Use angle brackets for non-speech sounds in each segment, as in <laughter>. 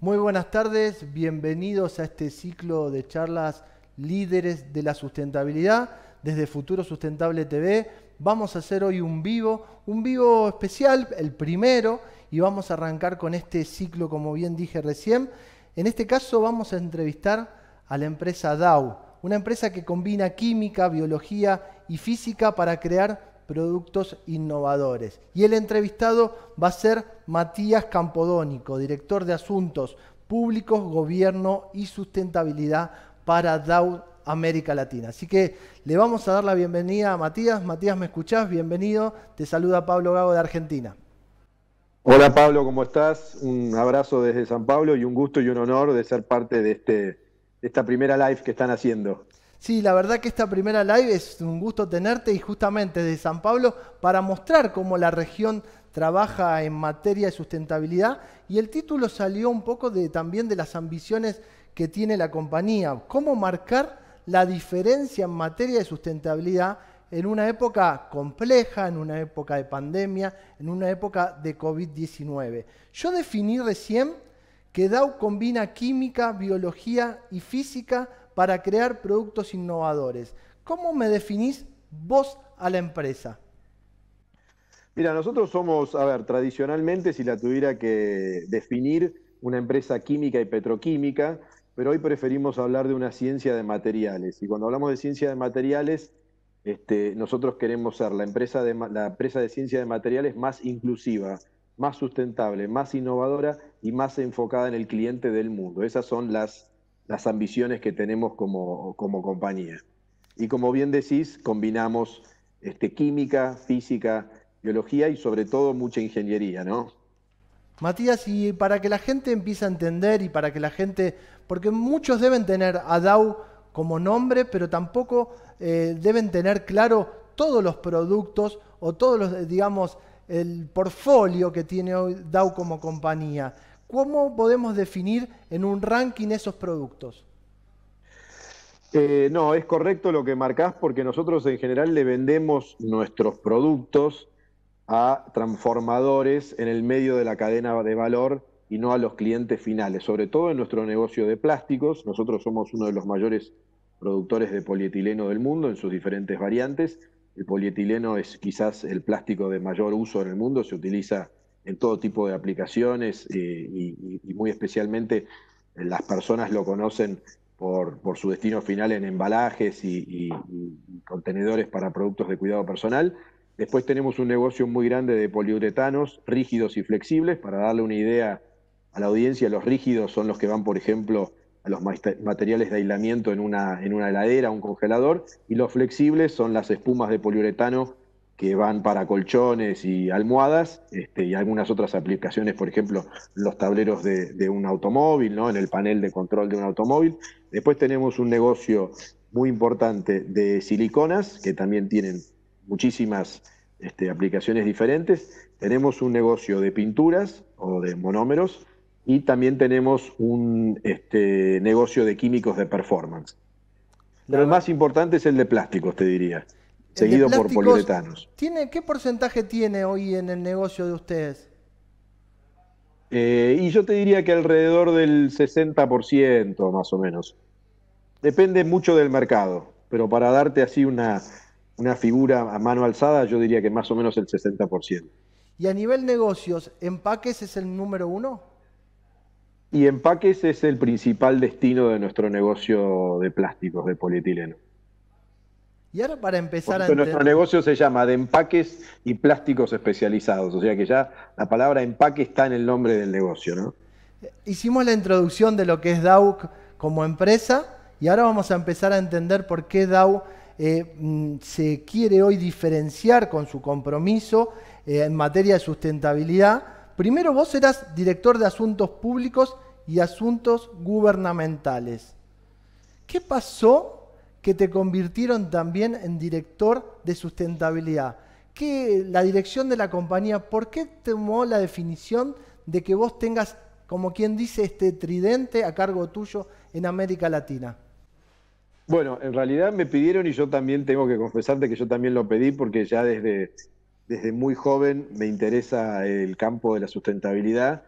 Muy buenas tardes, bienvenidos a este ciclo de charlas líderes de la sustentabilidad desde Futuro Sustentable TV. Vamos a hacer hoy un vivo, un vivo especial, el primero, y vamos a arrancar con este ciclo, como bien dije recién. En este caso vamos a entrevistar a la empresa Dow, una empresa que combina química, biología y física para crear productos innovadores. Y el entrevistado va a ser Matías Campodónico, director de Asuntos Públicos, Gobierno y Sustentabilidad para Dow América Latina. Así que le vamos a dar la bienvenida a Matías. Matías, ¿me escuchás? Bienvenido. Te saluda Pablo Gago de Argentina. Hola Pablo, ¿cómo estás? Un abrazo desde San Pablo y un gusto y un honor de ser parte de este, esta primera live que están haciendo. Sí, la verdad que esta primera live es un gusto tenerte y justamente desde San Pablo para mostrar cómo la región trabaja en materia de sustentabilidad y el título salió un poco de, también de las ambiciones que tiene la compañía, cómo marcar la diferencia en materia de sustentabilidad en una época compleja, en una época de pandemia, en una época de COVID-19. Yo definí recién que Dow combina química, biología y física para crear productos innovadores. ¿Cómo me definís vos a la empresa? Mira, nosotros somos, a ver, tradicionalmente, si la tuviera que definir, una empresa química y petroquímica, pero hoy preferimos hablar de una ciencia de materiales. Y cuando hablamos de ciencia de materiales, este, nosotros queremos ser la empresa de, la empresa de ciencia de materiales más inclusiva, más sustentable, más innovadora y más enfocada en el cliente del mundo. Esas son las, las ambiciones que tenemos como, como compañía. Y como bien decís, combinamos este, química, física, biología y sobre todo mucha ingeniería, ¿no? Matías, y para que la gente empiece a entender y para que la gente, porque muchos deben tener a DAO como nombre, pero tampoco eh, deben tener claro todos los productos o todos los, digamos, el portfolio que tiene Dow como compañía. ¿Cómo podemos definir en un ranking esos productos? Eh, no, es correcto lo que marcás porque nosotros en general le vendemos nuestros productos a transformadores en el medio de la cadena de valor y no a los clientes finales, sobre todo en nuestro negocio de plásticos. Nosotros somos uno de los mayores productores de polietileno del mundo en sus diferentes variantes el polietileno es quizás el plástico de mayor uso en el mundo, se utiliza en todo tipo de aplicaciones eh, y, muy especialmente eh, las personas lo conocen por, su destino final en embalajes y, contenedores para productos de cuidado personal. Después tenemos un negocio muy grande de poliuretanos rígidos y flexibles. Para darle una idea a la audiencia, los rígidos son los que van, por ejemplo, los materiales de aislamiento en una, en una heladera, un congelador, y los flexibles son las espumas de poliuretano que van para colchones y almohadas este, y algunas otras aplicaciones, por ejemplo, los tableros de, un automóvil, en el panel de control de un automóvil. Después tenemos un negocio muy importante de siliconas, que también tienen muchísimas este, aplicaciones diferentes. Tenemos un negocio de pinturas o de monómeros y también tenemos un este, negocio de químicos de performance. Pero el más importante es el de plásticos, te diría, seguido por poliuretanos. ¿tiene, ¿Qué porcentaje tiene hoy en el negocio de ustedes? Eh, y yo te diría que alrededor del 60% más o menos. Depende mucho del mercado, pero para darte así una, una figura a mano alzada, yo diría que más o menos el 60%. ¿Y a nivel negocios, empaques es el número uno? Y empaques es el principal destino de nuestro negocio de plásticos, de polietileno. Y ahora para empezar a Nuestro negocio se llama de empaques y plásticos especializados, o sea que ya la palabra empaque está en el nombre del negocio, ¿no? Hicimos la introducción de lo que es Dow como empresa y ahora vamos a empezar a entender por qué Dow eh, mm, se quiere hoy diferenciar con su compromiso eh, en materia de sustentabilidad primero vos eras director de asuntos públicos y asuntos gubernamentales. ¿Qué pasó que te convirtieron también en director de sustentabilidad? ¿Qué, la dirección de la compañía, ¿por qué tomó la definición de que vos tengas, como quien dice, este tridente a cargo tuyo en América Latina? Bueno, en realidad me pidieron y yo también tengo que confesarte que yo también lo pedí porque ya desde desde muy joven me interesa el campo de la sustentabilidad.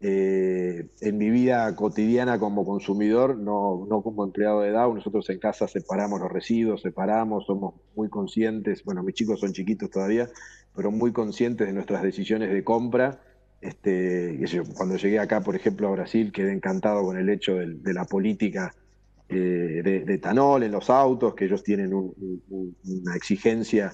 Eh, en mi vida cotidiana como consumidor, no, como empleado de edad, nosotros en casa separamos los residuos, separamos, somos muy conscientes, bueno, mis chicos son chiquitos todavía, pero muy conscientes de nuestras decisiones de compra. Este, cuando llegué acá, por ejemplo, a Brasil, quedé encantado con el hecho de, la política eh, de, etanol en los autos, que ellos tienen una exigencia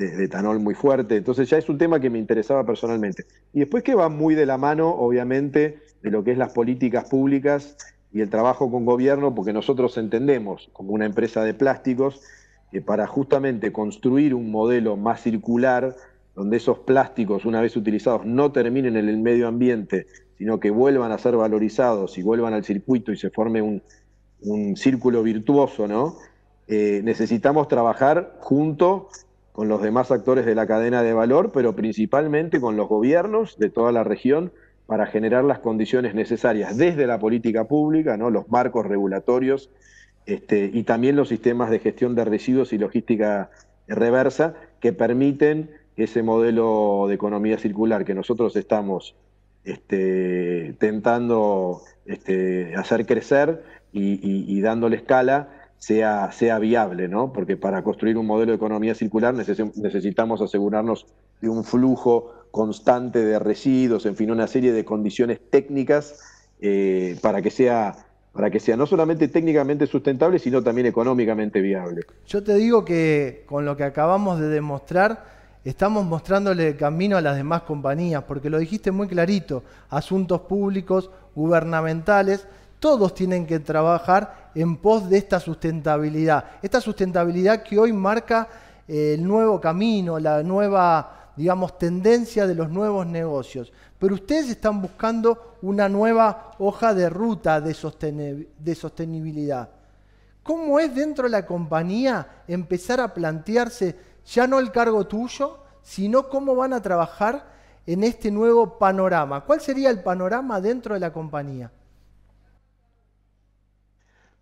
de, etanol muy fuerte. Entonces ya es un tema que me interesaba personalmente. Y después que va muy de la mano, obviamente, de lo que es las políticas públicas y el trabajo con gobierno, porque nosotros entendemos como una empresa de plásticos que para justamente construir un modelo más circular, donde esos plásticos, una vez utilizados, no terminen en el medio ambiente, sino que vuelvan a ser valorizados y vuelvan al circuito y se forme un, círculo virtuoso, ¿no? Eh, necesitamos trabajar junto con los demás actores de la cadena de valor, pero principalmente con los gobiernos de toda la región para generar las condiciones necesarias desde la política pública, ¿no? los marcos regulatorios este, y también los sistemas de gestión de residuos y logística reversa que permiten ese modelo de economía circular que nosotros estamos este, tentando este, hacer crecer y, y dándole escala sea, viable, ¿no? Porque para construir un modelo de economía circular necesitamos asegurarnos de un flujo constante de residuos, en fin, una serie de condiciones técnicas eh, para que sea para que sea no solamente técnicamente sustentable, sino también económicamente viable. Yo te digo que con lo que acabamos de demostrar, estamos mostrándole el camino a las demás compañías, porque lo dijiste muy clarito, asuntos públicos, gubernamentales, todos tienen que trabajar en pos de esta sustentabilidad. Esta sustentabilidad que hoy marca eh, el nuevo camino, la nueva, digamos, tendencia de los nuevos negocios. Pero ustedes están buscando una nueva hoja de ruta de, sostenibilidad. ¿Cómo es dentro de la compañía empezar a plantearse ya no el cargo tuyo, sino cómo van a trabajar en este nuevo panorama? ¿Cuál sería el panorama dentro de la compañía?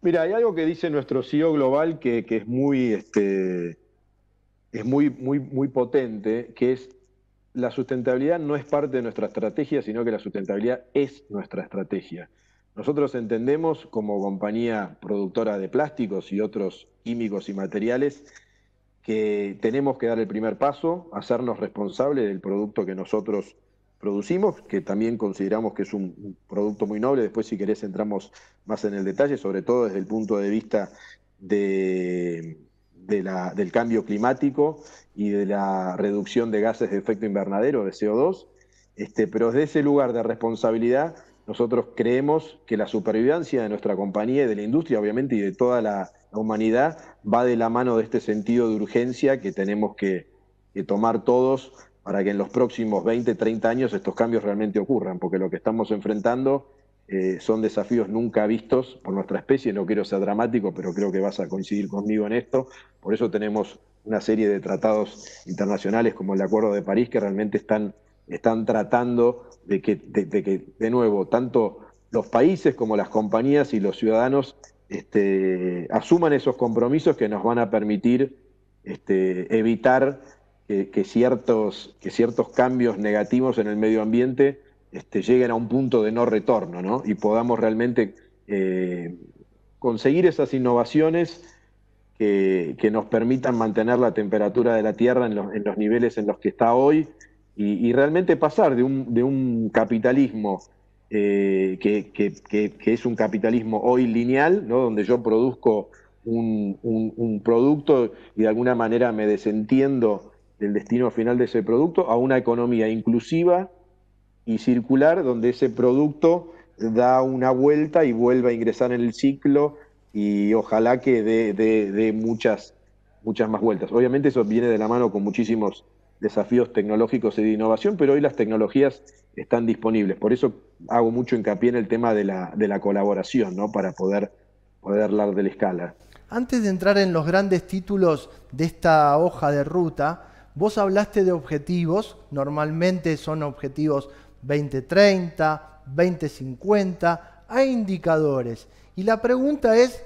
Mira, hay algo que dice nuestro CEO global que, es muy, este, es muy, muy, muy potente, que es la sustentabilidad no es parte de nuestra estrategia, sino que la sustentabilidad es nuestra estrategia. Nosotros entendemos como compañía productora de plásticos y otros químicos y materiales que tenemos que dar el primer paso, hacernos responsable del producto que nosotros producimos, que también consideramos que es un producto muy noble. Después, si querés, entramos más en el detalle, sobre todo desde el punto de vista del cambio climático y de la reducción de gases de efecto invernadero, de CO2. Este, pero desde ese lugar de responsabilidad, nosotros creemos que la supervivencia de nuestra compañía y de la industria, obviamente, y de toda la, humanidad, va de la mano de este sentido de urgencia que tenemos que, que tomar todos para que en los próximos 20, 30 años estos cambios realmente ocurran, porque lo que estamos enfrentando eh, son desafíos nunca vistos por nuestra especie, no quiero ser dramático, pero creo que vas a coincidir conmigo en esto, por eso tenemos una serie de tratados internacionales como el Acuerdo de París que realmente están, están tratando de que, de, que, de nuevo, tanto los países como las compañías y los ciudadanos este, asuman esos compromisos que nos van a permitir este, evitar que, ciertos, que ciertos cambios negativos en el medio ambiente este, lleguen a un punto de no retorno, Y podamos realmente eh, conseguir esas innovaciones que, nos permitan mantener la temperatura de la Tierra en los, niveles en los que está hoy y, realmente pasar de un, capitalismo eh, que, es un capitalismo hoy lineal, donde yo produzco un producto y de alguna manera me desentiendo del destino final de ese producto a una economía inclusiva y circular donde ese producto da una vuelta y vuelva a ingresar en el ciclo y ojalá que dé, muchas, muchas más vueltas. Obviamente eso viene de la mano con muchísimos desafíos tecnológicos y de innovación, pero hoy las tecnologías están disponibles. Por eso hago mucho hincapié en el tema de la, colaboración, ¿no? para poder, poder hablar de la escala. Antes de entrar en los grandes títulos de esta hoja de ruta, Vos hablaste de objetivos, normalmente son objetivos 2030, 2050, hay indicadores. Y la pregunta es,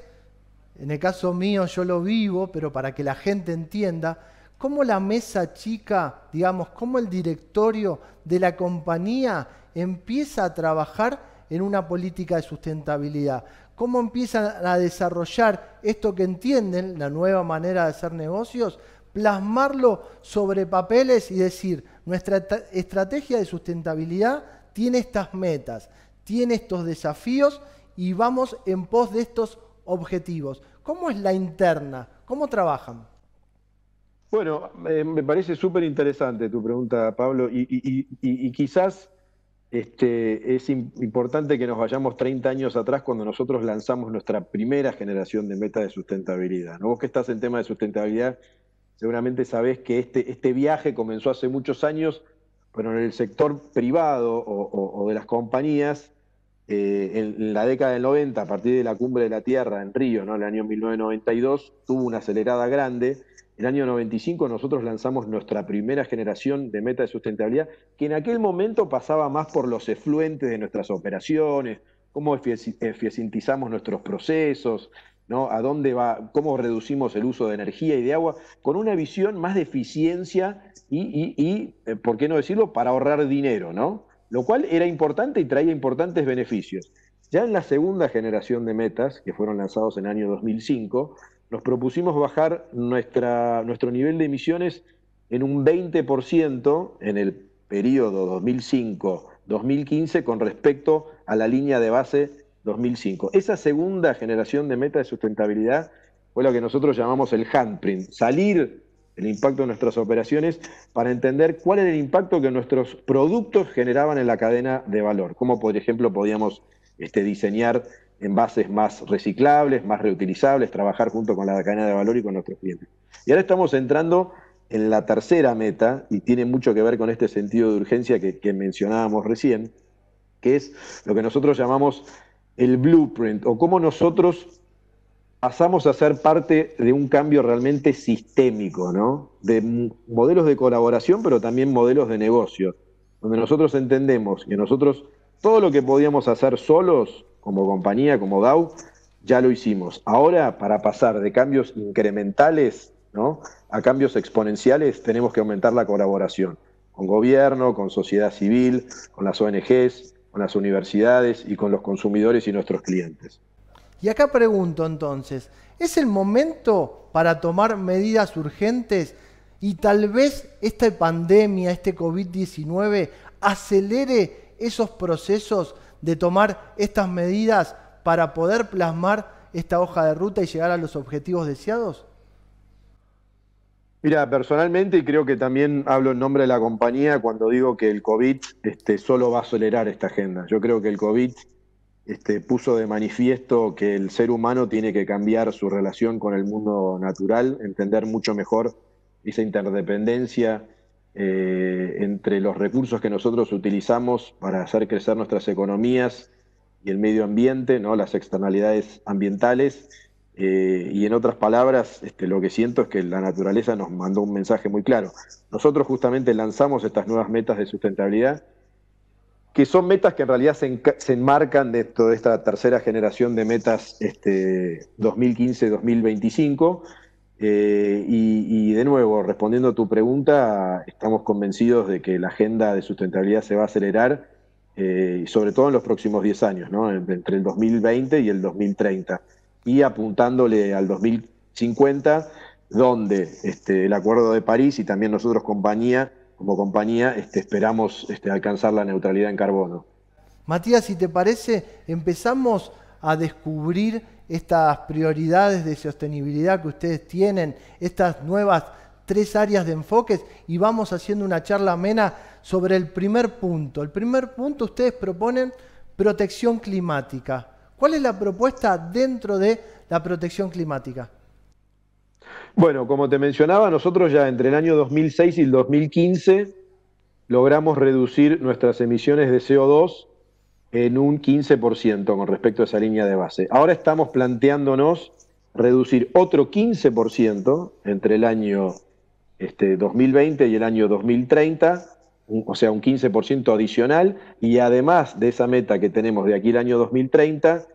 en el caso mío yo lo vivo, pero para que la gente entienda, cómo la mesa chica, digamos, cómo el directorio de la compañía empieza a trabajar en una política de sustentabilidad, cómo empiezan a desarrollar esto que entienden, la nueva manera de hacer negocios, plasmarlo sobre papeles y decir, nuestra estrategia de sustentabilidad tiene estas metas, tiene estos desafíos y vamos en pos de estos objetivos. ¿Cómo es la interna? ¿Cómo trabajan? Bueno, eh, me parece súper interesante tu pregunta, Pablo, y, quizás este, es importante que nos vayamos 30 años atrás cuando nosotros lanzamos nuestra primera generación de metas de sustentabilidad. ¿no? Vos que estás en tema de sustentabilidad, seguramente sabés que este, este viaje comenzó hace muchos años, pero en el sector privado o, de las compañías, eh, en, la década del 90, a partir de la cumbre de la Tierra en Río, en el año 1992, tuvo una acelerada grande. El año 95 nosotros lanzamos nuestra primera generación de meta de sustentabilidad, que en aquel momento pasaba más por los efluentes de nuestras operaciones, cómo eficientizamos nuestros procesos, ¿A dónde va? ¿Cómo reducimos el uso de energía y de agua? Con una visión más de eficiencia y, eh, ¿por qué no decirlo?, para ahorrar dinero, ¿no? Lo cual era importante y traía importantes beneficios. Ya en la segunda generación de metas, que fueron lanzados en el año 2005, nos propusimos bajar nuestra, nuestro nivel de emisiones en un 20% en el periodo 2005-2015 con respecto a la línea de base 2005. Esa segunda generación de meta de sustentabilidad fue lo que nosotros llamamos el handprint, salir el impacto de nuestras operaciones para entender cuál era el impacto que nuestros productos generaban en la cadena de valor, Cómo, por ejemplo podíamos este, diseñar envases más reciclables, más reutilizables, trabajar junto con la cadena de valor y con nuestros clientes. Y ahora estamos entrando en la tercera meta, y tiene mucho que ver con este sentido de urgencia que mencionábamos recién, que es lo que nosotros llamamos el blueprint o cómo nosotros pasamos a ser parte de un cambio realmente sistémico, De modelos de colaboración, pero también modelos de negocio, donde nosotros entendemos que nosotros todo lo que podíamos hacer solos, como compañía, como DAO, ya lo hicimos. Ahora, para pasar de cambios incrementales ¿no? a cambios exponenciales, tenemos que aumentar la colaboración con gobierno, con sociedad civil, con las ONGs, con las universidades y con los consumidores y nuestros clientes. Y acá pregunto entonces, ¿es el momento para tomar medidas urgentes y tal vez esta pandemia, este COVID-19, acelere esos procesos de tomar estas medidas para poder plasmar esta hoja de ruta y llegar a los objetivos deseados? Mira, personalmente, y creo que también hablo en nombre de la compañía cuando digo que el COVID este, solo va a acelerar esta agenda. Yo creo que el COVID este, puso de manifiesto que el ser humano tiene que cambiar su relación con el mundo natural, entender mucho mejor esa interdependencia eh, entre los recursos que nosotros utilizamos para hacer crecer nuestras economías y el medio ambiente, ¿no? las externalidades ambientales eh, y en otras palabras, este, lo que siento es que la naturaleza nos mandó un mensaje muy claro. Nosotros justamente lanzamos estas nuevas metas de sustentabilidad, que son metas que en realidad se, enmarcan dentro de esta tercera generación de metas 2015-2025. Este, eh, y, de nuevo, respondiendo a tu pregunta, estamos convencidos de que la agenda de sustentabilidad se va a acelerar, eh, sobre todo en los próximos 10 años, entre el 2020 y el 2030 y apuntándole al 2050, donde este, el Acuerdo de París y también nosotros compañía, como compañía este, esperamos este, alcanzar la neutralidad en carbono. Matías, si te parece, empezamos a descubrir estas prioridades de sostenibilidad que ustedes tienen, estas nuevas tres áreas de enfoques y vamos haciendo una charla amena sobre el primer punto. El primer punto ustedes proponen protección climática. ¿Cuál es la propuesta dentro de la protección climática? Bueno, como te mencionaba, nosotros ya entre el año 2006 y el 2015 logramos reducir nuestras emisiones de CO2 en un 15% con respecto a esa línea de base. Ahora estamos planteándonos reducir otro 15% entre el año 2020 este, y el año 2030, o sea, un 15% adicional, y además de esa meta que tenemos de aquí al año 2030,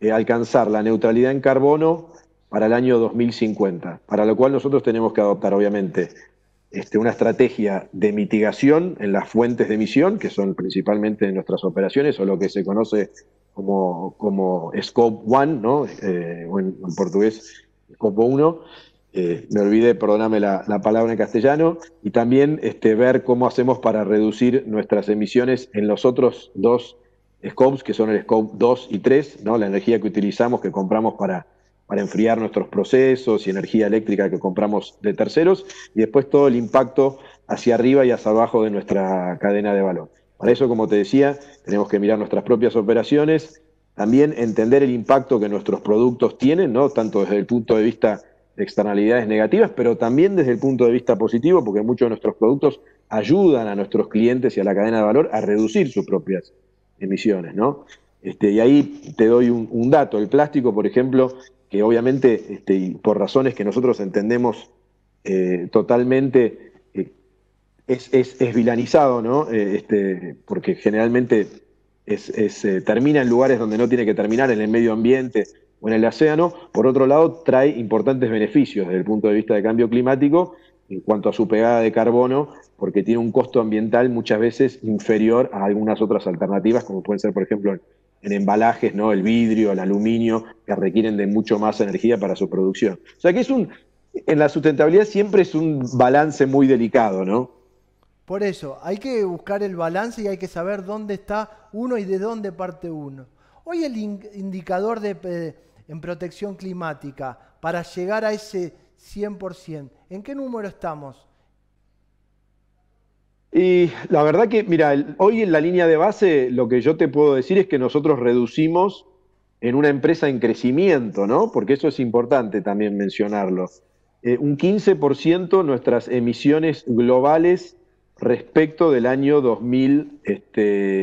eh, alcanzar la neutralidad en carbono para el año 2050, para lo cual nosotros tenemos que adoptar, obviamente, este, una estrategia de mitigación en las fuentes de emisión, que son principalmente nuestras operaciones o lo que se conoce como, como Scope 1, ¿no? Eh, o en, portugués Scope 1. Eh, me olvidé, perdóname la, palabra en castellano, y también este, ver cómo hacemos para reducir nuestras emisiones en los otros dos scopes, que son el scope 2 y 3, ¿no? la energía que utilizamos, que compramos para, para enfriar nuestros procesos y energía eléctrica que compramos de terceros, y después todo el impacto hacia arriba y hacia abajo de nuestra cadena de valor. Para eso, como te decía, tenemos que mirar nuestras propias operaciones, también entender el impacto que nuestros productos tienen, ¿no? tanto desde el punto de vista de externalidades negativas, pero también desde el punto de vista positivo, porque muchos de nuestros productos ayudan a nuestros clientes y a la cadena de valor a reducir sus propias emisiones, ¿no? Este, y ahí te doy un, dato. El plástico, por ejemplo, que obviamente, este, por razones que nosotros entendemos eh, totalmente, eh, es, vilanizado, ¿no? Eh, este, porque generalmente es, termina en lugares donde no tiene que terminar, en el medio ambiente o en el océano. Por otro lado, trae importantes beneficios desde el punto de vista del cambio climático en cuanto a su pegada de carbono, porque tiene un costo ambiental muchas veces inferior a algunas otras alternativas, como pueden ser, por ejemplo, en embalajes, ¿no? El vidrio, el aluminio, que requieren de mucho más energía para su producción. O sea que es un. En la sustentabilidad siempre es un balance muy delicado, ¿no? Por eso, hay que buscar el balance y hay que saber dónde está uno y de dónde parte uno. Hoy el indicador eh, en protección climática para llegar a ese 100%, ¿En qué número estamos? Y la verdad que, mira, hoy en la línea de base lo que yo te puedo decir es que nosotros reducimos en una empresa en crecimiento, ¿no? Porque eso es importante también mencionarlo. Eh, un 15% nuestras emisiones globales respecto del año 2006,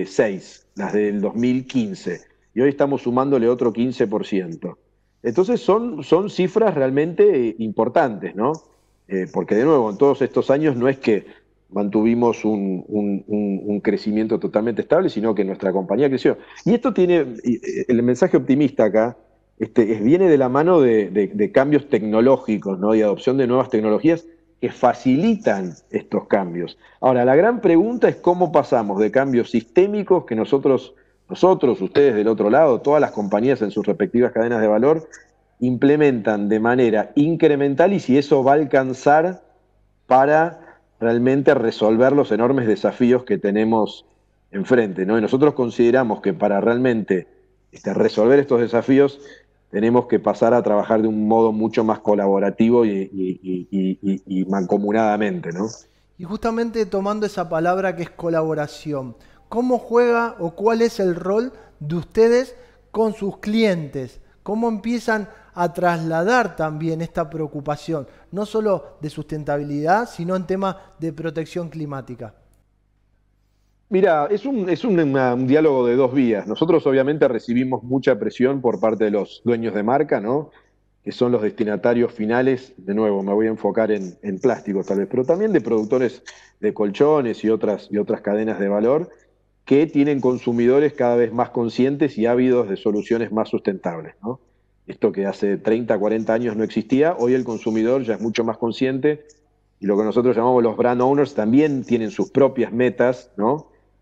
este, las del 2015. Y hoy estamos sumándole otro 15%. Entonces son, son cifras realmente eh, importantes, ¿no? Eh, porque de nuevo, en todos estos años no es que mantuvimos un, crecimiento totalmente estable, sino que nuestra compañía creció. Y esto tiene, eh, el mensaje optimista acá, este, viene de la mano de, de cambios tecnológicos ¿no? y adopción de nuevas tecnologías que facilitan estos cambios. Ahora, la gran pregunta es cómo pasamos de cambios sistémicos que nosotros, nosotros, ustedes del otro lado, todas las compañías en sus respectivas cadenas de valor, implementan de manera incremental y si eso va a alcanzar para realmente resolver los enormes desafíos que tenemos enfrente. nosotros consideramos que para realmente este, resolver estos desafíos tenemos que pasar a trabajar de un modo mucho más colaborativo y, mancomunadamente. ¿no? Y justamente tomando esa palabra que es colaboración, ¿cómo juega o cuál es el rol de ustedes con sus clientes? cómo empiezan a trasladar también esta preocupación, no solo de sustentabilidad, sino en temas de protección climática. Mira, es, un, diálogo de dos vías. Nosotros obviamente recibimos mucha presión por parte de los dueños de marca, ¿no? que son los destinatarios finales, de nuevo me voy a enfocar en, plástico tal vez, pero también de productores de colchones y otras, y otras cadenas de valor, que tienen consumidores cada vez más conscientes y ávidos de soluciones más sustentables. Esto que hace 30, 40 años no existía, hoy el consumidor ya es mucho más consciente y lo que nosotros llamamos los brand owners también tienen sus propias metas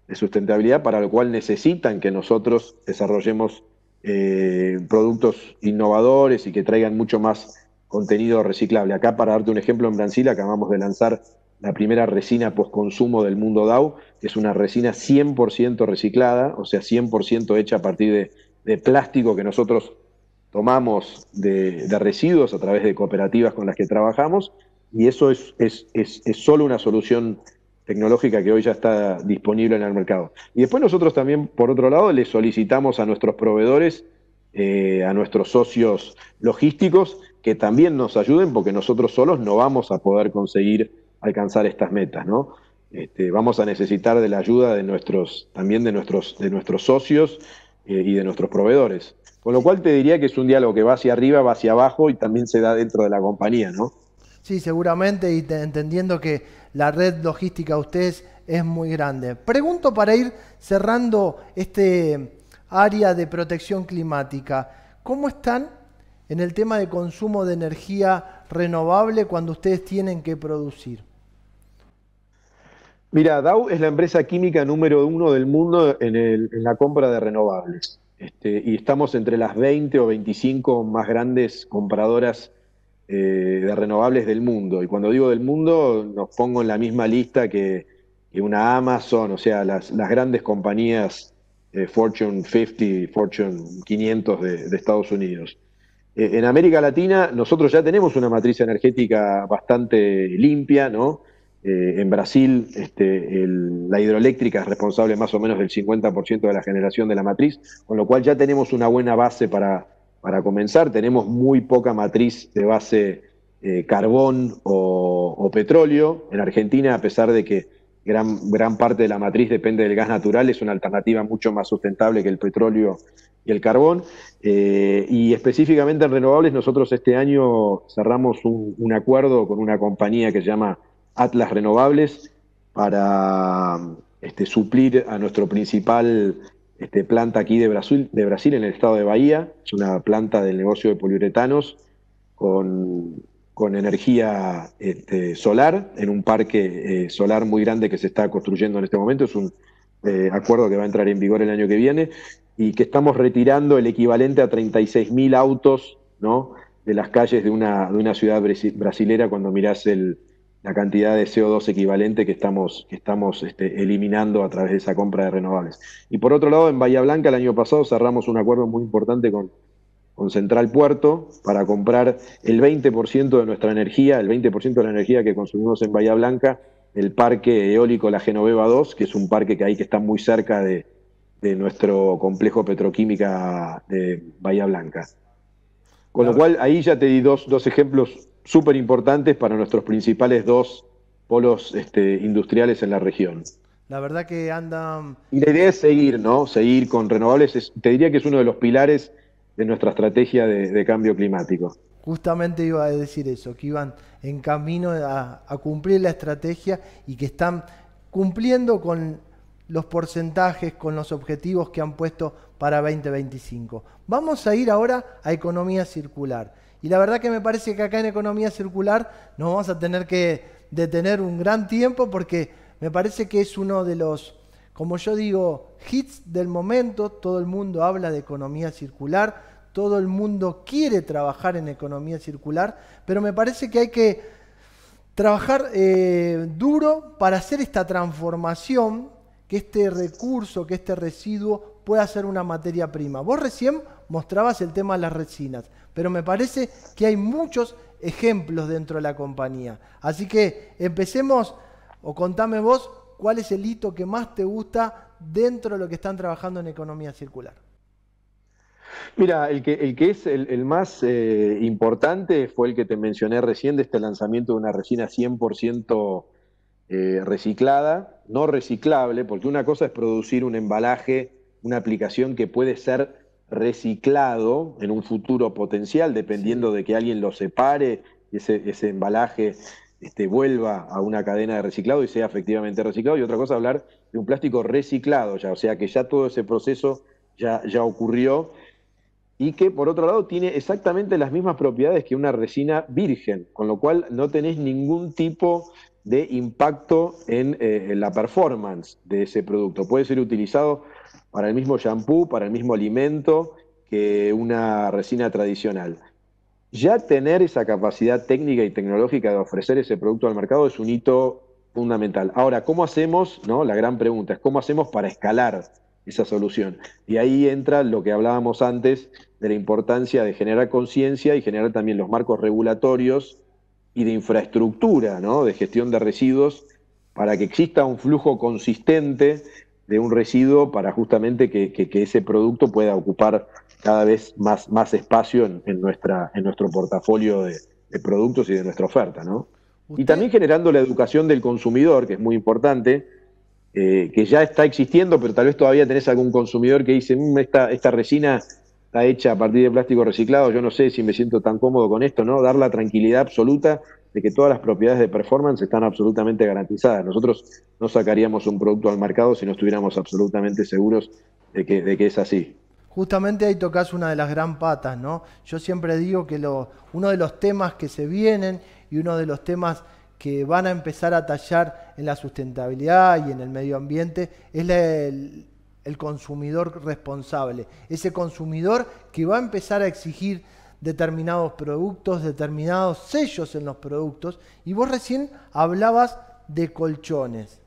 de sustentabilidad para lo cual necesitan que nosotros desarrollemos eh, productos innovadores y que traigan mucho más contenido reciclable. Acá, para darte un ejemplo, en Brasil acabamos de lanzar la primera resina post-consumo del mundo DAO, que es una resina 100% reciclada, o sea, 100% hecha a partir de, plástico que nosotros tomamos de, residuos a través de cooperativas con las que trabajamos, y eso es, solo una solución tecnológica que hoy ya está disponible en el mercado. Y después nosotros también, por otro lado, le solicitamos a nuestros proveedores, eh, a nuestros socios logísticos, que también nos ayuden, porque nosotros solos no vamos a poder conseguir alcanzar estas metas, ¿no? Este, vamos a necesitar de la ayuda de nuestros, también de nuestros, de nuestros socios eh, y de nuestros proveedores. Con lo cual te diría que es un diálogo que va hacia arriba, va hacia abajo y también se da dentro de la compañía, ¿no? Sí, seguramente, y entendiendo que la red logística de ustedes es muy grande. Pregunto para ir cerrando este área de protección climática. ¿Cómo están en el tema de consumo de energía renovable cuando ustedes tienen que producir? Mira, Dow es la empresa química número uno del mundo en, la compra de renovables. Este, y estamos entre las 20 o 25 más grandes compradoras eh, de renovables del mundo. Y cuando digo del mundo, nos pongo en la misma lista que, una Amazon, o sea, las, grandes compañías eh, Fortune 50, Fortune 500 de, Estados Unidos. Eh, en América Latina nosotros ya tenemos una matriz energética bastante limpia, ¿no? Eh, en Brasil, este, la hidroeléctrica es responsable más o menos del 50% de la generación de la matriz, con lo cual ya tenemos una buena base para, comenzar. Tenemos muy poca matriz de base eh, carbón o, petróleo. En Argentina, a pesar de que gran, gran parte de la matriz depende del gas natural, es una alternativa mucho más sustentable que el petróleo y el carbón. Eh, y específicamente en renovables, nosotros este año cerramos un, un acuerdo con una compañía que se llama Atlas Renovables para este, suplir a nuestro principal este, planta aquí de Brasil, de Brasil, en el estado de Bahía. Es una planta del negocio de poliuretanos con, energía este, solar en un parque eh, solar muy grande que se está construyendo en este momento. Es un eh, acuerdo que va a entrar en vigor el año que viene y que estamos retirando el equivalente a 36.000 autos ¿no? de las calles de una, de una ciudad brasilera cuando mirás el, la cantidad de CO2 equivalente que estamos, estamos este, eliminando a través de esa compra de renovables. Y por otro lado, en Bahía Blanca el año pasado cerramos un acuerdo muy importante con, con Central Puerto para comprar el 20% de nuestra energía, el 20% de la energía que consumimos en Bahía Blanca, el parque eólico La Genoveva 2, que es un parque que hay que está muy cerca de, nuestro complejo petroquímica de Bahía Blanca. Con lo cual, ahí ya te di dos, dos ejemplos súper importantes para nuestros principales dos polos este, industriales en la región. La verdad que andan... Y la idea es seguir, ¿no? Seguir con renovables. te diría que es uno de los pilares de nuestra estrategia de, cambio climático. Justamente iba a decir eso, que iban en camino a, a cumplir la estrategia y que están cumpliendo con los porcentajes, con los objetivos que han puesto para 2025. Vamos a ir ahora a economía circular. Y la verdad que me parece que acá en economía circular nos vamos a tener que detener un gran tiempo porque me parece que es uno de los, como yo digo, hits del momento. Todo el mundo habla de economía circular, todo el mundo quiere trabajar en economía circular, pero me parece que hay que trabajar eh, duro para hacer esta transformación, que este recurso, que este residuo pueda ser una materia prima. Vos recién mostrabas el tema de las resinas. Pero me parece que hay muchos ejemplos dentro de la compañía. Así que empecemos o contame vos cuál es el hito que más te gusta dentro de lo que están trabajando en economía circular. Mira, el que, el que es el, más eh, importante fue el que te mencioné recién de este lanzamiento de una resina 100% eh, reciclada, no reciclable, porque una cosa es producir un embalaje, una aplicación que puede ser reciclado en un futuro potencial, dependiendo de que alguien lo separe, ese, ese embalaje este, vuelva a una cadena de reciclado y sea efectivamente reciclado. Y otra cosa, hablar de un plástico reciclado, ya, o sea que ya todo ese proceso ya, ya ocurrió y que por otro lado tiene exactamente las mismas propiedades que una resina virgen, con lo cual no tenés ningún tipo de impacto en eh, la performance de ese producto. Puede ser utilizado para el mismo shampoo, para el mismo alimento que una resina tradicional. Ya tener esa capacidad técnica y tecnológica de ofrecer ese producto al mercado es un hito fundamental. Ahora, ¿cómo hacemos? No? La gran pregunta es cómo hacemos para escalar esa solución. Y ahí entra lo que hablábamos antes de la importancia de generar conciencia y generar también los marcos regulatorios y de infraestructura, ¿no? de gestión de residuos, para que exista un flujo consistente de un residuo para justamente que, ese producto pueda ocupar cada vez más, más espacio en, nuestra, en nuestro portafolio de, productos y de nuestra oferta. ¿no? Y también generando la educación del consumidor, que es muy importante, eh, que ya está existiendo, pero tal vez todavía tenés algún consumidor que dice, mm, esta, esta resina está hecha a partir de plástico reciclado, yo no sé si me siento tan cómodo con esto, ¿no? Dar la tranquilidad absoluta de que todas las propiedades de performance están absolutamente garantizadas. Nosotros no sacaríamos un producto al mercado si no estuviéramos absolutamente seguros de que, es así. Justamente ahí tocas una de las gran patas, ¿no? Yo siempre digo que uno de los temas que se vienen y uno de los temas que van a empezar a tallar en la sustentabilidad y en el medio ambiente es el consumidor responsable, ese consumidor que va a empezar a exigir determinados productos, determinados sellos en los productos, y vos recién hablabas de colchones,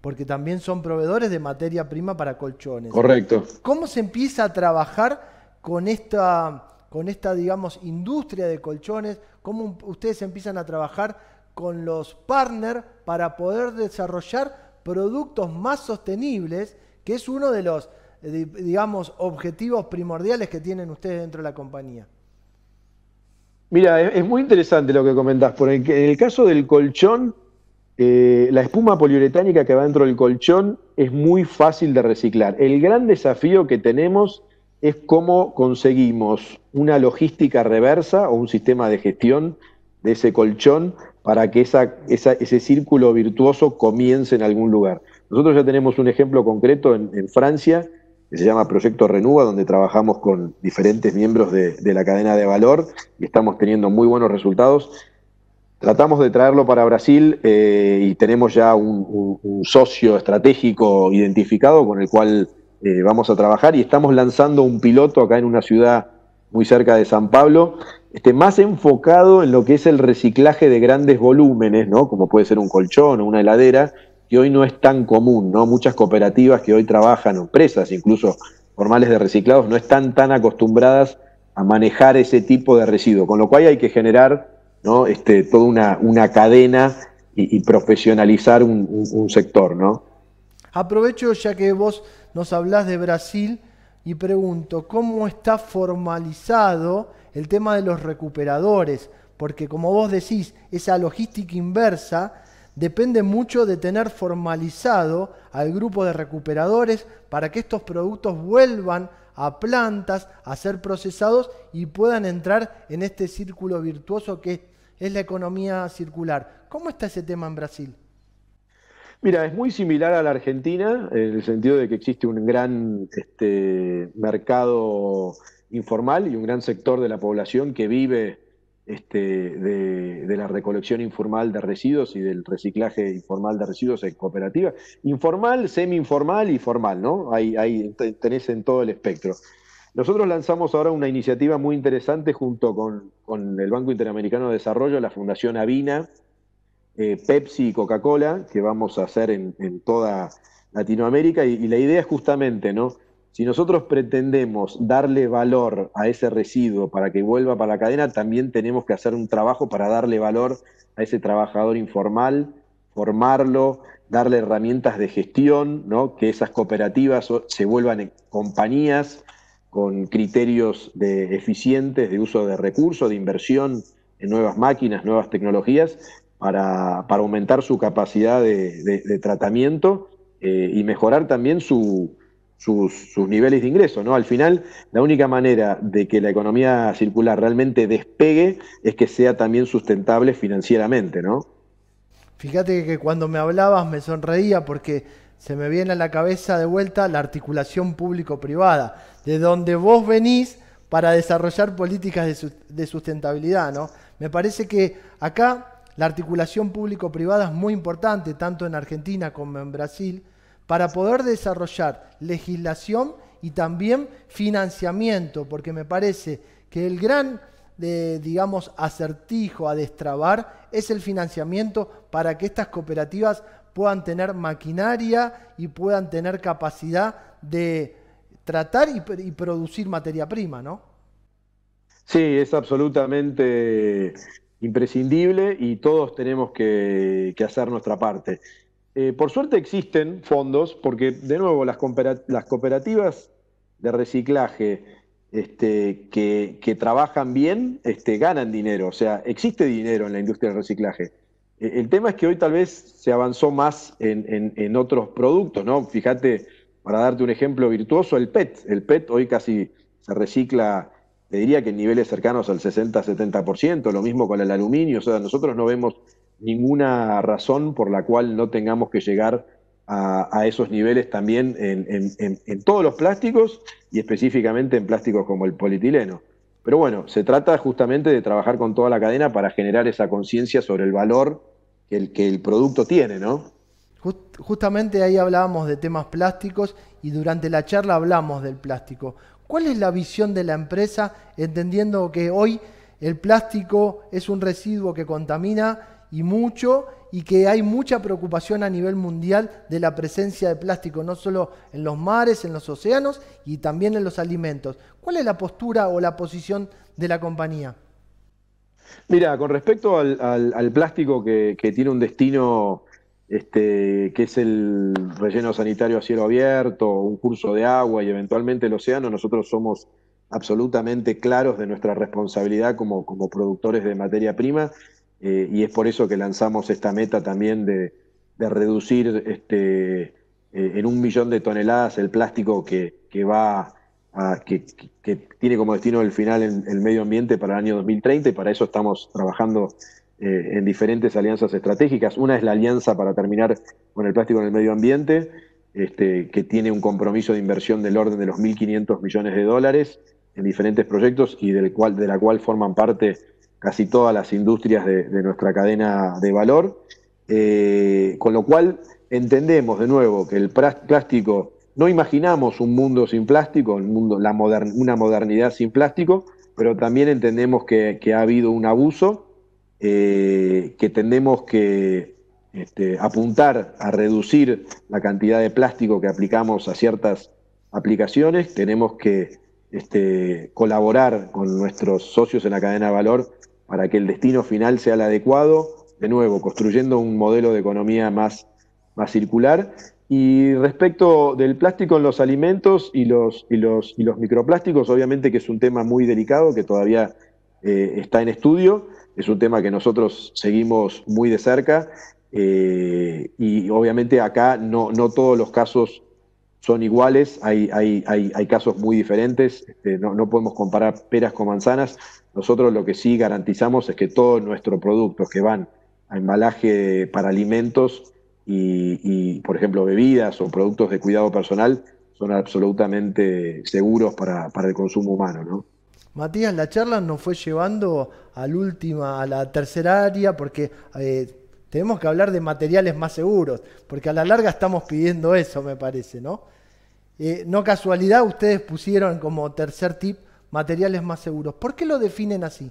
porque también son proveedores de materia prima para colchones. Correcto. ¿Cómo se empieza a trabajar con esta, con esta digamos, industria de colchones? ¿Cómo ustedes empiezan a trabajar con los partners para poder desarrollar productos más sostenibles, que es uno de los eh, digamos, objetivos primordiales que tienen ustedes dentro de la compañía? Mira, es, muy interesante lo que comentás. ...porque en el caso del colchón, eh, la espuma poliuretánica que va dentro del colchón es muy fácil de reciclar. El gran desafío que tenemos es cómo conseguimos una logística reversa o un sistema de gestión de ese colchón para que esa, ese círculo virtuoso comience en algún lugar. Nosotros ya tenemos un ejemplo concreto en Francia que se llama Proyecto Renúa, donde trabajamos con diferentes miembros de, la cadena de valor y estamos teniendo muy buenos resultados. Tratamos de traerlo para Brasil eh, y tenemos ya un, socio estratégico identificado con el cual eh, vamos a trabajar y estamos lanzando un piloto acá en una ciudad muy cerca de San Pablo, este, más enfocado en lo que es el reciclaje de grandes volúmenes, ¿no? como puede ser un colchón o una heladera, que hoy no es tan común, ¿no? Muchas cooperativas que hoy trabajan, empresas incluso formales de reciclados, no están tan acostumbradas a manejar ese tipo de residuo, con lo cual hay que generar este, toda una, cadena y, profesionalizar un, sector. ¿no? Aprovecho ya que vos nos hablás de Brasil y pregunto, ¿cómo está formalizado el tema de los recuperadores? Porque como vos decís, esa logística inversa depende mucho de tener formalizado al grupo de recuperadores para que estos productos vuelvan a plantas, a ser procesados y puedan entrar en este círculo virtuoso que es la economía circular. ¿Cómo está ese tema en Brasil? Mira, es muy similar a la Argentina, en el sentido de que existe un gran este, mercado informal y un gran sector de la población que vive este, de, la recolección informal de residuos y del reciclaje informal de residuos en cooperativas. Informal, semi-informal y formal, ¿no? Ahí, ahí tenés en todo el espectro. Nosotros lanzamos ahora una iniciativa muy interesante junto con, el Banco Interamericano de Desarrollo, la Fundación Avina, eh, Pepsi y Coca-Cola, que vamos a hacer en, toda Latinoamérica, y, la idea es justamente, ¿no? Si nosotros pretendemos darle valor a ese residuo para que vuelva para la cadena, también tenemos que hacer un trabajo para darle valor a ese trabajador informal, formarlo, darle herramientas de gestión, ¿no? que esas cooperativas se vuelvan compañías con criterios de eficientes de uso de recursos, de inversión en nuevas máquinas, nuevas tecnologías, para, aumentar su capacidad de, tratamiento eh, y mejorar también su, sus, niveles de ingresos, ¿no? Al final, la única manera de que la economía circular realmente despegue es que sea también sustentable financieramente. ¿no? Fíjate que cuando me hablabas me sonreía porque se me viene a la cabeza de vuelta la articulación público-privada, de donde vos venís para desarrollar políticas de, de sustentabilidad. ¿no? Me parece que acá la articulación público-privada es muy importante, tanto en Argentina como en Brasil para poder desarrollar legislación y también financiamiento, porque me parece que el gran, digamos, acertijo a destrabar es el financiamiento para que estas cooperativas puedan tener maquinaria y puedan tener capacidad de tratar y, producir materia prima, ¿no? Sí, es absolutamente imprescindible y todos tenemos que hacer nuestra parte. Eh, por suerte existen fondos, porque de nuevo las, cooperativas de reciclaje este, que, trabajan bien este, ganan dinero, o sea, existe dinero en la industria del reciclaje. Eh, el tema es que hoy tal vez se avanzó más en, en otros productos, ¿no? Fíjate, para darte un ejemplo virtuoso, el PET. El PET hoy casi se recicla, te diría que en niveles cercanos al 60-70%, lo mismo con el aluminio, o sea, nosotros no vemos ninguna razón por la cual no tengamos que llegar a, esos niveles también en, todos los plásticos y específicamente en plásticos como el polietileno. Pero bueno, se trata justamente de trabajar con toda la cadena para generar esa conciencia sobre el valor que el, producto tiene, ¿no? justamente ahí hablábamos de temas plásticos y durante la charla hablamos del plástico. ¿Cuál es la visión de la empresa entendiendo que hoy el plástico es un residuo que contamina y mucho y que hay mucha preocupación a nivel mundial de la presencia de plástico, no solo en los mares, en los océanos y también en los alimentos. ¿Cuál es la postura o la posición de la compañía? Mira, con respecto al, plástico que, tiene un destino este, que es el relleno sanitario a cielo abierto, un curso de agua y eventualmente el océano, nosotros somos absolutamente claros de nuestra responsabilidad como, como productores de materia prima eh, y es por eso que lanzamos esta meta también de, reducir este, eh, en un millón de toneladas el plástico que, va a, tiene como destino el final en el medio ambiente para el año 2030 para eso estamos trabajando eh, en diferentes alianzas estratégicas. Una es la alianza para terminar con el plástico en el medio ambiente, este, que tiene un compromiso de inversión del orden de los 1.500 millones de dólares en diferentes proyectos y del cual, de la cual forman parte casi todas las industrias de, nuestra cadena de valor, eh, con lo cual entendemos de nuevo que el plástico, no imaginamos un mundo sin plástico, un mundo, una modernidad sin plástico, pero también entendemos que, ha habido un abuso, eh, que tenemos que este, apuntar a reducir la cantidad de plástico que aplicamos a ciertas aplicaciones, tenemos que este, colaborar con nuestros socios en la cadena de valor para que el destino final sea el adecuado, de nuevo, construyendo un modelo de economía más, más circular. Y respecto del plástico en los alimentos y los, y los, y los microplásticos, obviamente que es un tema muy delicado que todavía eh, está en estudio, es un tema que nosotros seguimos muy de cerca eh, y obviamente acá no, no todos los casos son iguales, hay, hay, hay, casos muy diferentes, este, no, podemos comparar peras con manzanas. Nosotros lo que sí garantizamos es que todos nuestros productos que van a embalaje para alimentos y, por ejemplo, bebidas o productos de cuidado personal son absolutamente seguros para, el consumo humano, Matías, la charla nos fue llevando la última, a la tercera área, porque eh, tenemos que hablar de materiales más seguros, porque a la larga estamos pidiendo eso, me parece, ¿no? Eh, no casualidad, ustedes pusieron como tercer tip materiales más seguros. ¿Por qué lo definen así?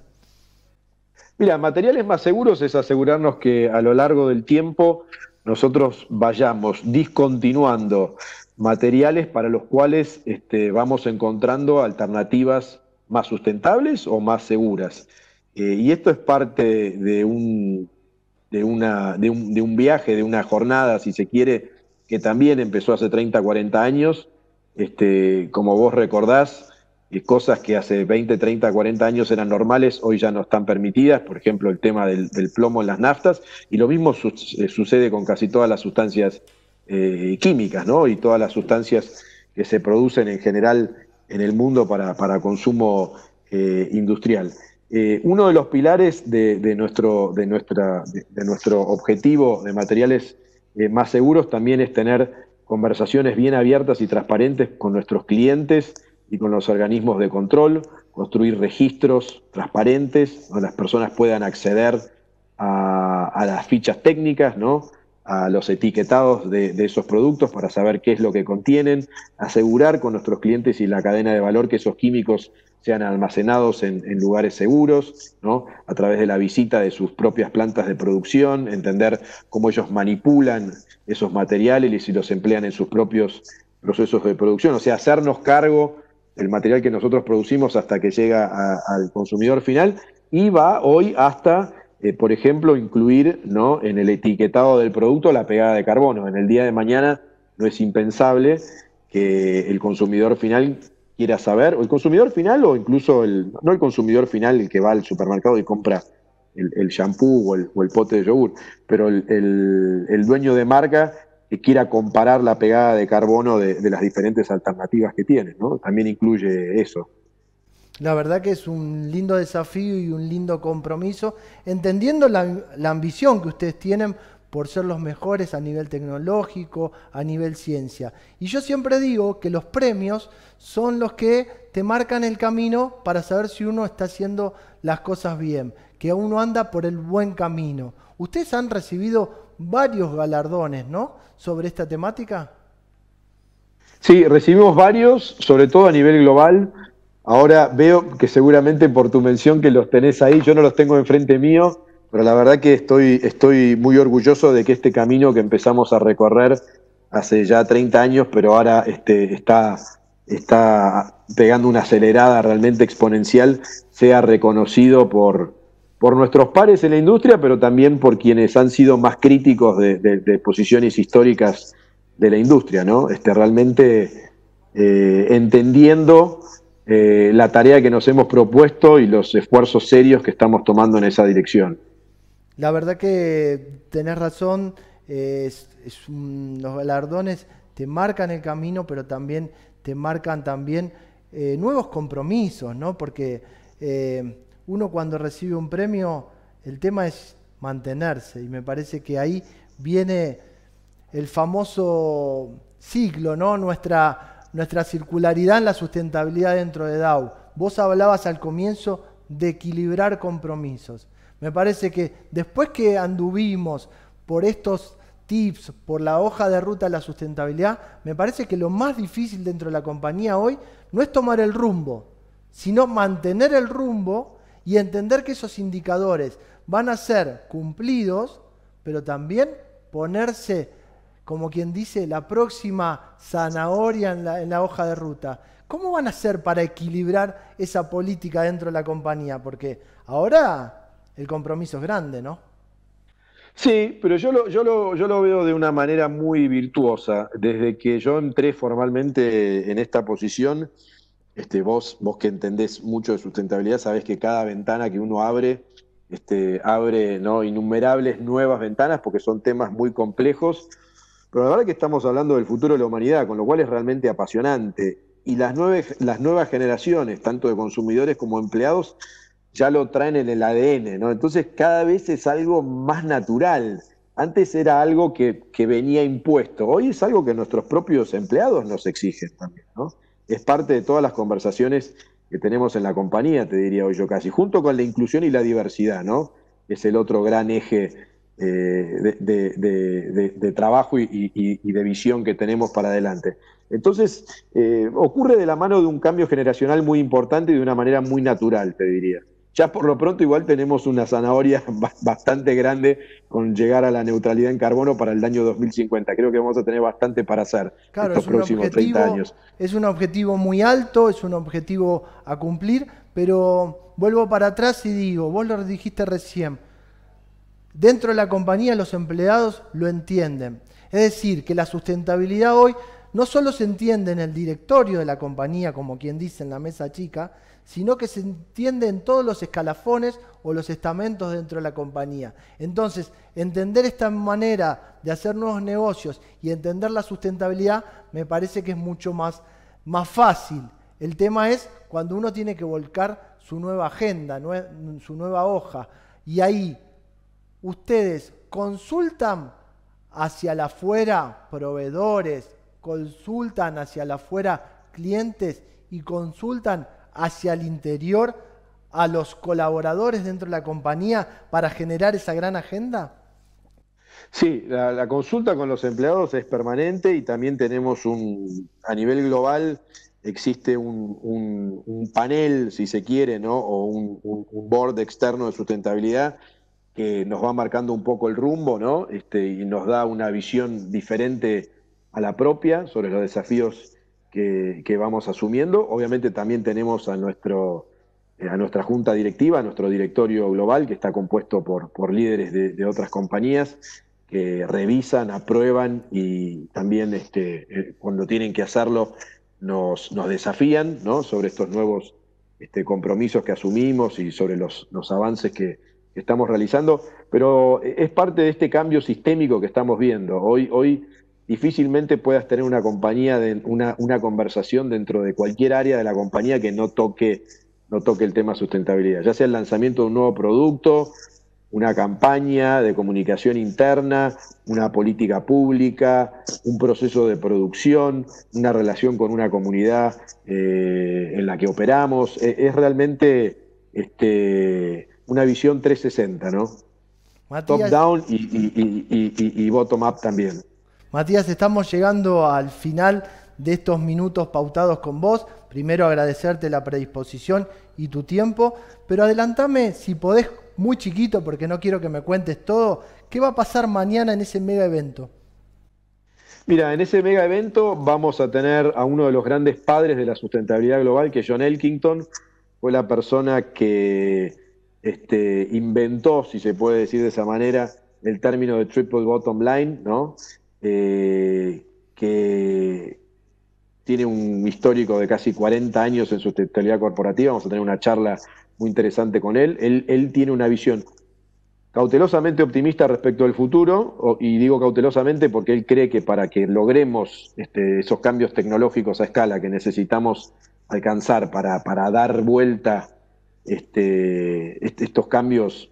Mira, materiales más seguros es asegurarnos que a lo largo del tiempo nosotros vayamos discontinuando materiales para los cuales este, vamos encontrando alternativas más sustentables o más seguras. Eh, y esto es parte de un de, una, de, un, de un viaje, de una jornada, si se quiere, que también empezó hace 30, 40 años. Este, como vos recordás, eh, cosas que hace 20, 30, 40 años eran normales, hoy ya no están permitidas, por ejemplo, el tema del, plomo en las naftas, y lo mismo eh, sucede con casi todas las sustancias eh, químicas, ¿no? Y todas las sustancias que se producen en general en el mundo para, consumo industrial. Eh, uno de los pilares de, nuestro, de, nuestro objetivo de materiales eh, más seguros también es tener conversaciones bien abiertas y transparentes con nuestros clientes y con los organismos de control, construir registros transparentes donde las personas puedan acceder a, las fichas técnicas, ¿no? a los etiquetados de, esos productos para saber qué es lo que contienen, asegurar con nuestros clientes y la cadena de valor que esos químicos sean almacenados en, lugares seguros, ¿no? a través de la visita de sus propias plantas de producción, entender cómo ellos manipulan esos materiales y si los emplean en sus propios procesos de producción, o sea, hacernos cargo del material que nosotros producimos hasta que llega al consumidor final y va hoy hasta, eh, por ejemplo, incluir ¿no? en el etiquetado del producto la pegada de carbono. En el día de mañana no es impensable que el consumidor final quiera saber, o el consumidor final, o incluso el, no el consumidor final, el que va al supermercado y compra el, shampoo o el, pote de yogur, pero el, dueño de marca que quiera comparar la pegada de carbono de, las diferentes alternativas que tiene, ¿no? También incluye eso. La verdad que es un lindo desafío y un lindo compromiso, entendiendo la, la ambición que ustedes tienen por ser los mejores a nivel tecnológico, a nivel ciencia. Y yo siempre digo que los premios son los que te marcan el camino para saber si uno está haciendo las cosas bien, que uno anda por el buen camino. Ustedes han recibido varios galardones, ¿no? Sobre esta temática. Sí, recibimos varios, sobre todo a nivel global. Ahora veo que seguramente por tu mención que los tenés ahí, yo no los tengo enfrente mío, pero la verdad que estoy, estoy muy orgulloso de que este camino que empezamos a recorrer hace ya 30 años, pero ahora este, está, está pegando una acelerada realmente exponencial, sea reconocido por, nuestros pares en la industria, pero también por quienes han sido más críticos de, posiciones históricas de la industria, ¿no? Este, realmente eh, entendiendo eh, la tarea que nos hemos propuesto y los esfuerzos serios que estamos tomando en esa dirección. La verdad que tenés razón, es, los galardones te marcan el camino, pero también te marcan también eh, nuevos compromisos, ¿no? Porque eh, uno cuando recibe un premio, el tema es mantenerse y me parece que ahí viene el famoso ciclo, ¿no? Nuestra, nuestra circularidad en la sustentabilidad dentro de DAO. Vos hablabas al comienzo de equilibrar compromisos. Me parece que después que anduvimos por estos tips, por la hoja de ruta de la sustentabilidad, me parece que lo más difícil dentro de la compañía hoy no es tomar el rumbo, sino mantener el rumbo y entender que esos indicadores van a ser cumplidos, pero también ponerse, como quien dice, la próxima zanahoria en la, hoja de ruta. ¿Cómo van a hacer para equilibrar esa política dentro de la compañía? Porque ahora el compromiso es grande, ¿no? Sí, pero yo lo, yo, yo lo veo de una manera muy virtuosa. Desde que yo entré formalmente en esta posición, este, vos, vos que entendés mucho de sustentabilidad, sabés que cada ventana que uno abre, este, abre ¿no? innumerables nuevas ventanas porque son temas muy complejos. Pero la verdad es que estamos hablando del futuro de la humanidad, con lo cual es realmente apasionante. Y las, las nuevas generaciones, tanto de consumidores como empleados, ya lo traen en el ADN, ¿no? Entonces cada vez es algo más natural. Antes era algo que, venía impuesto, hoy es algo que nuestros propios empleados nos exigen también, ¿no? Es parte de todas las conversaciones que tenemos en la compañía, te diría hoy yo casi, junto con la inclusión y la diversidad, ¿no? Es el otro gran eje eh, de, trabajo y, de visión que tenemos para adelante. Entonces, eh, ocurre de la mano de un cambio generacional muy importante y de una manera muy natural, te diría. Ya por lo pronto igual tenemos una zanahoria <laughs> bastante grande con llegar a la neutralidad en carbono para el año 2050. Creo que vamos a tener bastante para hacer estos próximos 30 años. Es un objetivo muy alto, es un objetivo a cumplir, pero vuelvo para atrás y digo, vos lo dijiste recién, dentro de la compañía los empleados lo entienden. Es decir, que la sustentabilidad hoy no solo se entiende en el directorio de la compañía, como quien dice en la mesa chica, sino que se entiende en todos los escalafones o los estamentos dentro de la compañía. Entonces, entender esta manera de hacer nuevos negocios y entender la sustentabilidad me parece que es mucho más, más fácil. El tema es cuando uno tiene que volcar su nueva agenda, su nueva hoja. Y ahí, ustedes consultan hacia la afuera proveedores, consultan hacia la afuera clientes y consultan hacia el interior a los colaboradores dentro de la compañía para generar esa gran agenda? Sí, la, consulta con los empleados es permanente y también tenemos un, a nivel global, existe un, panel, si se quiere, ¿no? o un, board externo de sustentabilidad que nos va marcando un poco el rumbo, ¿no? Este, y nos da una visión diferente a la propia sobre los desafíos que, vamos asumiendo. Obviamente también tenemos a, nuestro, eh, a nuestra junta directiva, a nuestro directorio global, que está compuesto por, por líderes de, otras compañías, que revisan, aprueban y también este, eh, cuando tienen que hacerlo nos, desafían sobre estos nuevos este, compromisos que asumimos y sobre los, avances que, estamos realizando. Pero eh, es parte de este cambio sistémico que estamos viendo. Hoy, hoy difícilmente puedas tener una compañía, de, una, conversación dentro de cualquier área de la compañía que no toque, no toque el tema sustentabilidad, ya sea el lanzamiento de un nuevo producto, una campaña de comunicación interna, una política pública, un proceso de producción, una relación con una comunidad eh, en la que operamos. E, es, realmente este, una visión 360, ¿no? Top down y, y, y, y bottom up también. Matías, estamos llegando al final de estos minutos pautados con vos. Primero agradecerte la predisposición y tu tiempo, pero adelantame si podés muy chiquito, porque no quiero que me cuentes todo, ¿qué va a pasar mañana en ese mega evento? Mira, en ese mega evento vamos a tener a uno de los grandes padres de la sustentabilidad global, que es John Elkington, fue la persona que este, inventó, si se puede decir de esa manera, el término de triple bottom line, ¿no? Eh, que tiene un histórico de casi 40 años en su sustentabilidad corporativa. Vamos a tener una charla muy interesante con él. Él, tiene una visión cautelosamente optimista respecto al futuro, y digo cautelosamente porque él cree que para que logremos este, esos cambios tecnológicos a escala que necesitamos alcanzar para, dar vuelta este, estos cambios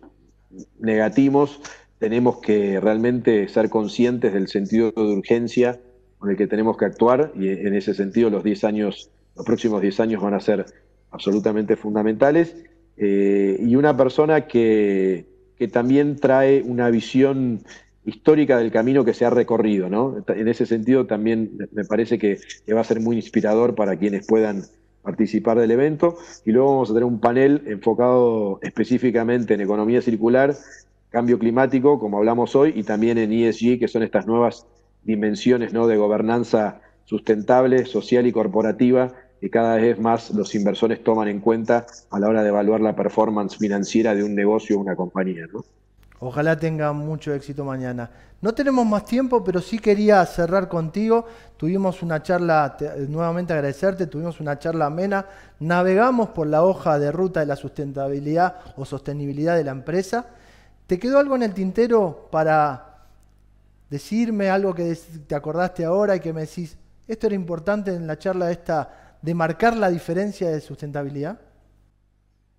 negativos, tenemos que realmente ser conscientes del sentido de urgencia con el que tenemos que actuar y eh, en ese sentido los 10 años, los próximos 10 años van a ser absolutamente fundamentales. Eh, y una persona que, que, también trae una visión histórica del camino que se ha recorrido, ¿no? En ese sentido también me parece que, que va a ser muy inspirador para quienes puedan participar del evento. Y luego vamos a tener un panel enfocado específicamente en economía circular cambio climático, como hablamos hoy, y también en ESG, que son estas nuevas dimensiones ¿no? de gobernanza sustentable, social y corporativa, que cada vez más los inversores toman en cuenta a la hora de evaluar la performance financiera de un negocio o una compañía. Ojalá tenga mucho éxito mañana. No tenemos más tiempo, pero sí quería cerrar contigo. Tuvimos una charla, nuevamente agradecerte, tuvimos una charla amena. Navegamos por la hoja de ruta de la sustentabilidad o sostenibilidad de la empresa ¿Te quedó algo en el tintero para decirme algo que te acordaste ahora y que me decís, esto era importante en la charla esta, de marcar la diferencia de sustentabilidad?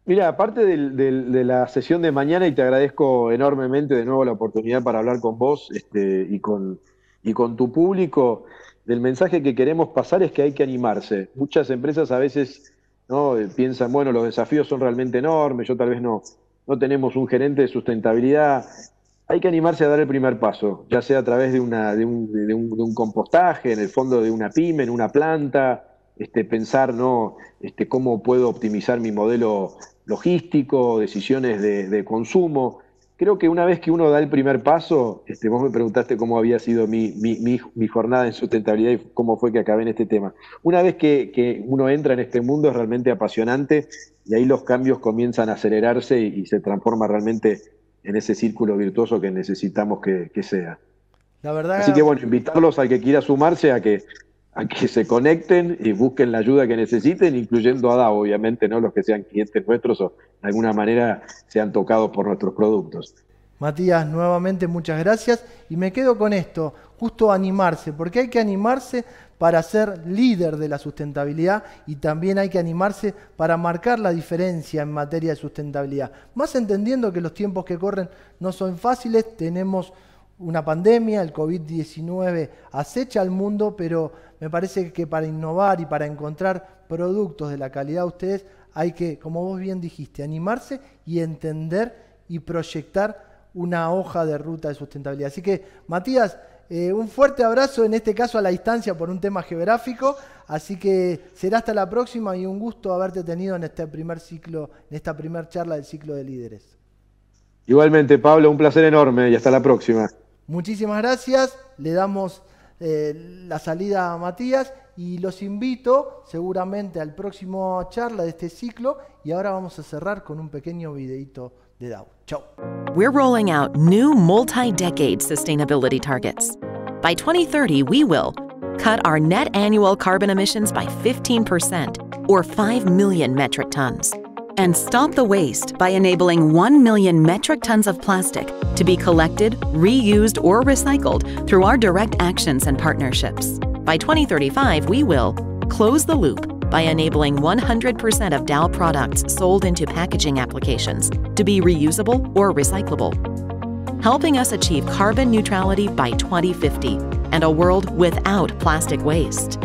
Mira, aparte de la sesión de mañana, y te agradezco enormemente de nuevo la oportunidad para hablar con vos este, y, con, y con tu público, el mensaje que queremos pasar es que hay que animarse. Muchas empresas a veces ¿no? piensan, bueno, los desafíos son realmente enormes, yo tal vez no, no tenemos un gerente de sustentabilidad. Hay que animarse a dar el primer paso, ya sea a través de, de, un, compostaje, en el fondo de una pyme, en una planta, este, pensar ¿no? este, cómo puedo optimizar mi modelo logístico, decisiones de consumo creo que una vez que uno da el primer paso, este, vos me preguntaste cómo había sido mi, jornada en sustentabilidad y cómo fue que acabé en este tema. Una vez que, uno entra en este mundo es realmente apasionante y ahí los cambios comienzan a acelerarse y, se transforma realmente en ese círculo virtuoso que necesitamos que, sea. La verdad, Así que bueno, invitarlos al que quiera sumarse a que a que se conecten y busquen la ayuda que necesiten, incluyendo a DAO, obviamente, ¿no? Los que sean clientes nuestros o de alguna manera sean tocados por nuestros productos. Matías, nuevamente muchas gracias y me quedo con esto, justo animarse, porque hay que animarse para ser líder de la sustentabilidad y también hay que animarse para marcar la diferencia en materia de sustentabilidad. Más entendiendo que los tiempos que corren no son fáciles, tenemos una pandemia, el COVID-19 acecha al mundo, pero me parece que para innovar y para encontrar productos de la calidad de ustedes hay que, como vos bien dijiste, animarse y entender y proyectar una hoja de ruta de sustentabilidad. Así que, Matías, eh, un fuerte abrazo, en este caso a la distancia por un tema geográfico, así que será hasta la próxima y un gusto haberte tenido en este primer ciclo, en esta primera charla del ciclo de líderes. Igualmente, Pablo, un placer enorme y hasta la próxima. Muchísimas gracias, le damos eh, la salida a Matías y los invito seguramente al próximo charla de este ciclo y ahora vamos a cerrar con un pequeño videito de DAO. Chao. We're rolling out new multi-decade sustainability targets. By 2030, we will cut our net annual carbon emissions by 15% or 5 million metric tons. and stop the waste by enabling 1 million metric tons of plastic to be collected, reused, or recycled through our direct actions and partnerships. By 2035, we will close the loop by enabling 100% of Dow products sold into packaging applications to be reusable or recyclable, helping us achieve carbon neutrality by 2050 and a world without plastic waste.